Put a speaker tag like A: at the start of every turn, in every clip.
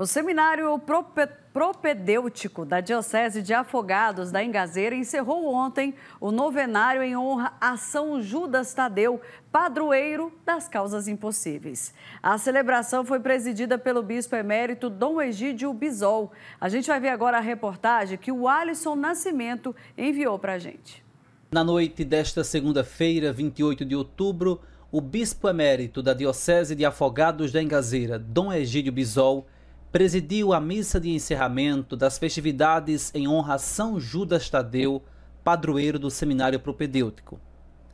A: O seminário propedêutico da Diocese de Afogados da Engazeira encerrou ontem o novenário em honra a São Judas Tadeu, padroeiro das causas impossíveis. A celebração foi presidida pelo bispo emérito Dom Egídio Bisol. A gente vai ver agora a reportagem que o Alisson Nascimento enviou para a gente.
B: Na noite desta segunda-feira, 28 de outubro, o bispo emérito da Diocese de Afogados da Engazeira, Dom Egídio Bisol, presidiu a missa de encerramento das festividades em honra a São Judas Tadeu, padroeiro do Seminário Propedêutico.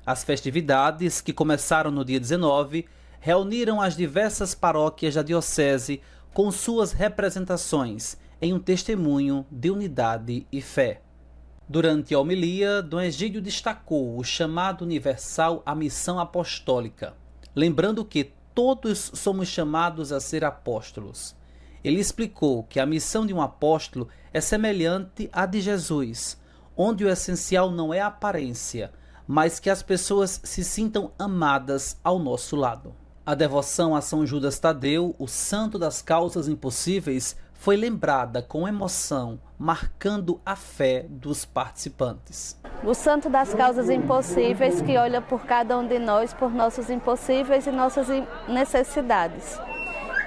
B: As festividades, que começaram no dia 19, reuniram as diversas paróquias da diocese com suas representações em um testemunho de unidade e fé. Durante a homilia, Dom Egídio destacou o chamado universal à missão apostólica, lembrando que todos somos chamados a ser apóstolos ele explicou que a missão de um apóstolo é semelhante à de Jesus, onde o essencial não é a aparência, mas que as pessoas se sintam amadas ao nosso lado. A devoção a São Judas Tadeu, o santo das causas impossíveis, foi lembrada com emoção, marcando a fé dos participantes.
C: O santo das causas impossíveis que olha por cada um de nós, por nossos impossíveis e nossas necessidades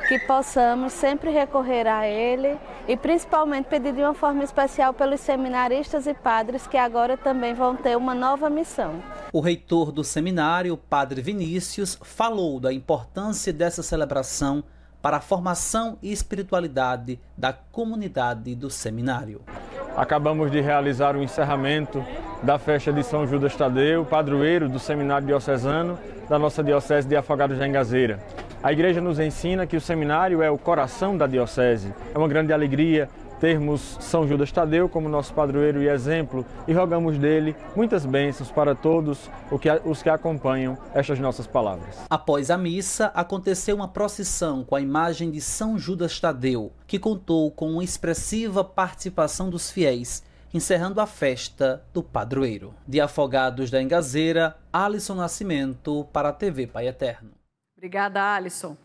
C: que possamos sempre recorrer a ele e principalmente pedir de uma forma especial pelos seminaristas e padres que agora também vão ter uma nova missão.
B: O reitor do seminário, Padre Vinícius, falou da importância dessa celebração para a formação e
D: espiritualidade da comunidade do seminário. Acabamos de realizar o encerramento da festa de São Judas Tadeu, padroeiro do Seminário Diocesano da nossa Diocese de Afogados da Engazeira. A igreja nos ensina que o seminário é o coração da diocese. É uma grande alegria termos São Judas Tadeu como nosso padroeiro e exemplo e rogamos dele muitas bênçãos para todos os que acompanham estas nossas
B: palavras. Após a missa, aconteceu uma procissão com a imagem de São Judas Tadeu, que contou com uma expressiva participação dos fiéis, encerrando a festa do padroeiro. De Afogados da Engazeira, Alisson Nascimento para a TV Pai Eterno.
A: Obrigada, Alisson.